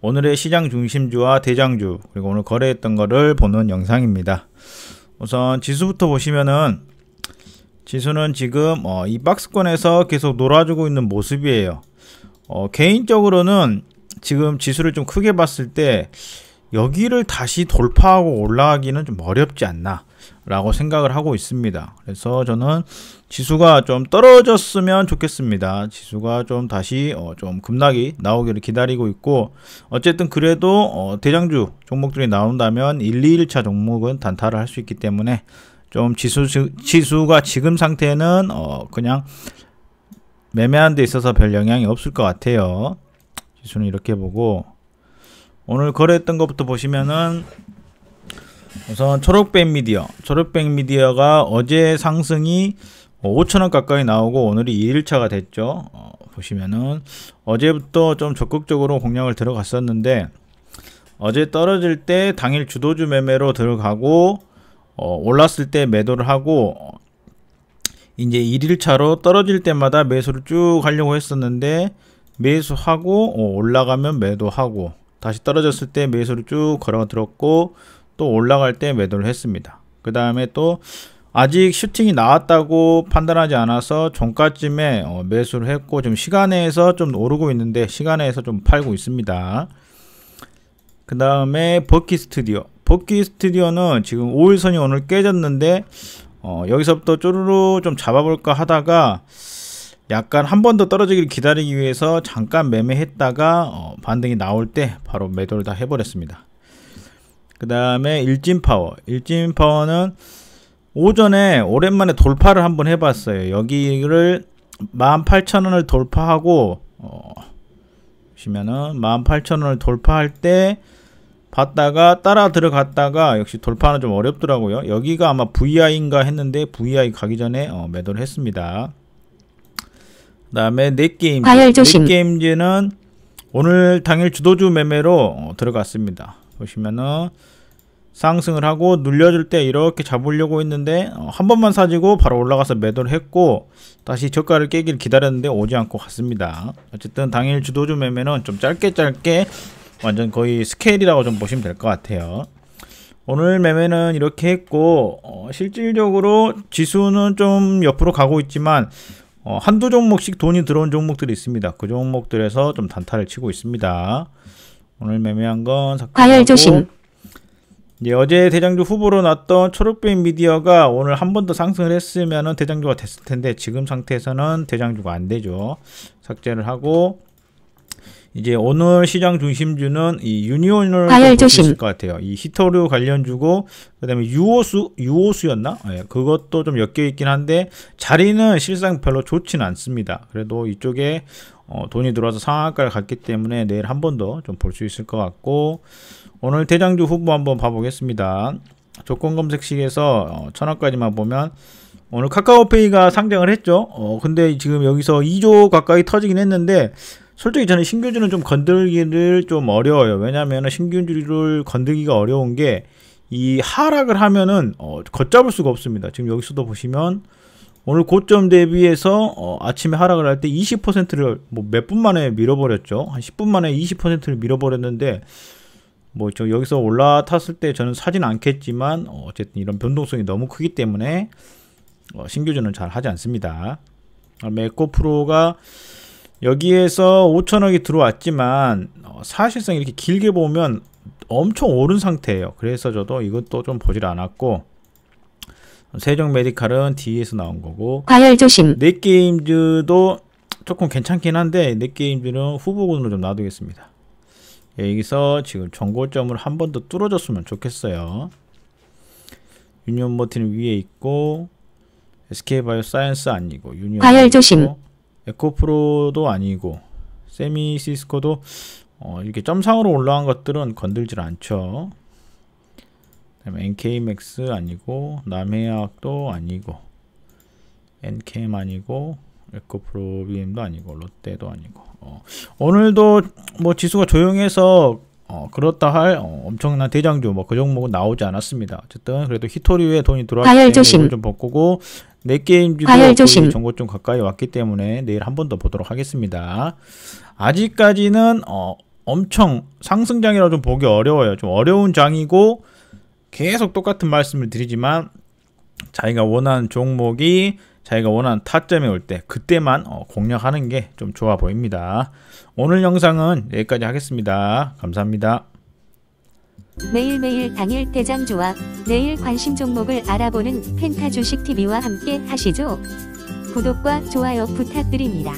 오늘의 시장 중심주와 대장주 그리고 오늘 거래했던 거를 보는 영상입니다. 우선 지수부터 보시면은 지수는 지금 어, 이 박스권에서 계속 놀아주고 있는 모습이에요. 어, 개인적으로는 지금 지수를 좀 크게 봤을 때 여기를 다시 돌파하고 올라가기는 좀 어렵지 않나 라고 생각을 하고 있습니다. 그래서 저는 지수가 좀 떨어졌으면 좋겠습니다. 지수가 좀 다시 어좀 급락이 나오기를 기다리고 있고 어쨌든 그래도 어 대장주 종목들이 나온다면 1, 2일차 종목은 단타를 할 수 있기 때문에 좀 지수, 지수가 지금 상태는 어 그냥 매매한 데 있어서 별 영향이 없을 것 같아요. 지수는 이렇게 보고 오늘 거래했던 것부터 보시면은 우선 초록백 미디어. 초록백 미디어가 어제 상승이 5천원 뭐 가까이 나오고 오늘이 2일차가 됐죠. 어, 보시면은 어제부터 좀 적극적으로 공략을 들어갔었는데 어제 떨어질 때 당일 주도주 매매로 들어가고 어, 올랐을 때 매도를 하고 이제 1일차로 떨어질 때마다 매수를 쭉 하려고 했었는데 매수하고 어, 올라가면 매도하고 다시 떨어졌을 때 매수를 쭉 걸어 들었고 또 올라갈 때 매도를 했습니다. 그 다음에 또 아직 슈팅이 나왔다고 판단하지 않아서 종가쯤에 어, 매수를 했고 좀 시간에서 좀 오르고 있는데 시간에서 좀 팔고 있습니다. 그 다음에 버키 스튜디오 버키 스튜디오는 지금 5일선이 오늘 깨졌는데 어, 여기서부터 쪼르르 좀 잡아볼까 하다가 약간 한 번 더 떨어지기를 기다리기 위해서 잠깐 매매했다가 어, 반등이 나올 때 바로 매도를 다 해버렸습니다. 그 다음에 일진파워 일진파워는 오전에 오랜만에 돌파를 한번 해봤어요 여기를 18,000원을 돌파하고 어, 보시면은 18,000원을 돌파할 때 봤다가 따라 들어갔다가 역시 돌파는 좀 어렵더라고요 여기가 아마 VI인가 했는데 VI 가기 전에 어, 매도를 했습니다 그 다음에 넷게임즈 넷게임즈는 오늘 당일 주도주 매매로 어, 들어갔습니다 보시면은 상승을 하고 눌려줄 때 이렇게 잡으려고 했는데 어, 한 번만 사지고 바로 올라가서 매도를 했고 다시 저가를 깨길 기다렸는데 오지 않고 갔습니다 어쨌든 당일 주도주 매매는 좀 짧게 짧게 완전 거의 스케일이라고 좀 보시면 될 것 같아요 오늘 매매는 이렇게 했고 어, 실질적으로 지수는 좀 옆으로 가고 있지만 어, 한두 종목씩 돈이 들어온 종목들이 있습니다 그 종목들에서 좀 단타를 치고 있습니다 오늘 매매한 건 과열 조심. 이제 예, 어제 대장주 후보로 났던 초록빛 미디어가 오늘 한 번 더 상승을 했으면 대장주가 됐을 텐데 지금 상태에서는 대장주가 안 되죠. 삭제를 하고 이제 오늘 시장 중심주는 이 유니온을 과열 것 같아요. 이 히터류 관련 주고 그다음에 유호수 유호수였나? 예, 그것도 좀 엮여 있긴 한데 자리는 실상 별로 좋지는 않습니다. 그래도 이쪽에 어, 돈이 들어와서 상한가를 갔기 때문에 내일 한 번 더 좀 볼 수 있을 것 같고 오늘 대장주 후보 한번 봐보겠습니다. 조건 검색식에서 어, 천원까지만 보면 오늘 카카오페이가 상장을 했죠. 어, 근데 지금 여기서 2조 가까이 터지긴 했는데 솔직히 저는 신규주는 좀 건들기를 좀 어려워요. 왜냐하면 신규주를 건들기가 어려운 게 이 하락을 하면은 어, 걷잡을 수가 없습니다. 지금 여기서도 보시면 오늘 고점 대비해서 어, 아침에 하락을 할 때 20%를 뭐 몇 분 만에 밀어버렸죠. 한 10분 만에 20%를 밀어버렸는데 뭐 저 여기서 올라탔을 때 저는 사진 않겠지만 어, 어쨌든 이런 변동성이 너무 크기 때문에 어, 신규주는 잘 하지 않습니다. 메코프로가 아, 여기에서 5천억이 들어왔지만 어, 사실상 이렇게 길게 보면 엄청 오른 상태예요. 그래서 저도 이것도 좀 보질 않았고 세종 메디칼은 뒤에서 나온 거고 과열 조심 넷게임즈도 네 조금 괜찮긴 한데 넷게임즈는 네 후보군으로 좀 놔두겠습니다. 예, 여기서 지금 정고점을 한 번 더 뚫어줬으면 좋겠어요. 유니온 모티는 위에 있고 SK바이오 사이언스 아니고 유니온 과열 조심 있고, 에코프로도 아니고 세미시스코도 어, 이렇게 점상으로 올라간 것들은 건들질 않죠. 그다음에 n k m a 아니고 남해학도 아니고 NKM 아니고 에코프로 BM도 아니고 롯데도 아니고 어, 오늘도 뭐 지수가 조용해서 어, 그렇다 할 어, 엄청난 대장주 뭐그 종목은 나오지 않았습니다. 어쨌든 그래도 히토리에 돈이 들어왔기 때문에 좀 바꾸고 네 게임 주도 정보 좀 가까이 왔기 때문에 내일 한 번 더 보도록 하겠습니다. 아직까지는 어, 엄청 상승장이라 좀 보기 어려워요. 좀 어려운 장이고 계속 똑같은 말씀을 드리지만 자기가 원하는 종목이 자기가 원하는 타점에 올 때 그때만 어, 공략하는 게 좀 좋아 보입니다. 오늘 영상은 여기까지 하겠습니다. 감사합니다. 매일매일 당일 대장 조합, 내일 관심 종목을 알아보는 펜타 주식 TV와 함께 하시죠. 구독과 좋아요 부탁드립니다.